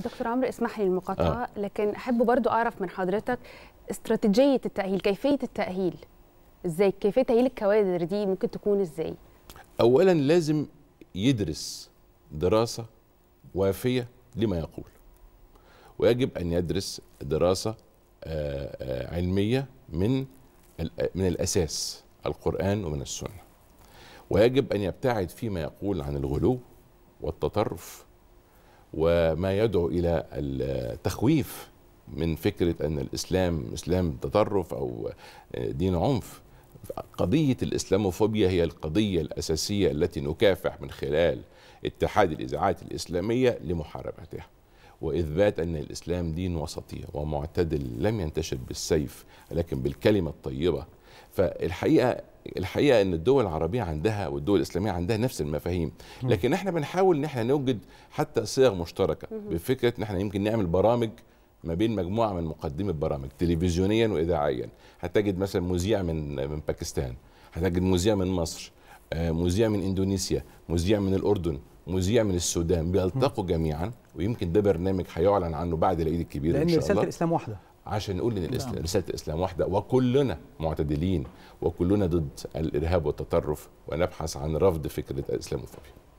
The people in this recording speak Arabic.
دكتور عمرو اسمح لي المقاطعه آه. لكن احب برضو اعرف من حضرتك استراتيجيه التاهيل كيفيه التاهيل ازاي كيفيه تاهيل الكوادر دي ممكن تكون ازاي اولا لازم يدرس دراسه وافيه لما يقول ويجب ان يدرس دراسه آه، آه، علميه من من الاساس القران ومن السنه ويجب ان يبتعد فيما يقول عن الغلو والتطرف وما يدعو الى التخويف من فكره ان الاسلام اسلام تطرف او دين عنف قضيه الاسلاموفوبيا هي القضيه الاساسيه التي نكافح من خلال اتحاد الاذاعات الاسلاميه لمحاربتها واثبات ان الاسلام دين وسطي ومعتدل لم ينتشر بالسيف لكن بالكلمه الطيبه فالحقيقه الحقيقه ان الدول العربيه عندها والدول الاسلاميه عندها نفس المفاهيم لكن احنا بنحاول ان احنا نوجد حتى صيغ مشتركه بفكره ان احنا يمكن نعمل برامج ما بين مجموعه من مقدمي البرامج تلفزيونيا واذاعيا هتجد مثلا مذيع من من باكستان هتجد مذيع من مصر آه، مذيع من اندونيسيا مذيع من الاردن مذيع من السودان بيلتقوا جميعا ويمكن ده برنامج هيعلن عنه بعد العيد الكبير ان شاء الله لان رساله الاسلام واحده عشان نقول ان الاسلام نعم. رساله الاسلام واحده وكلنا معتدلين وكلنا ضد الارهاب والتطرف ونبحث عن رفض فكره الاسلاموفوبيا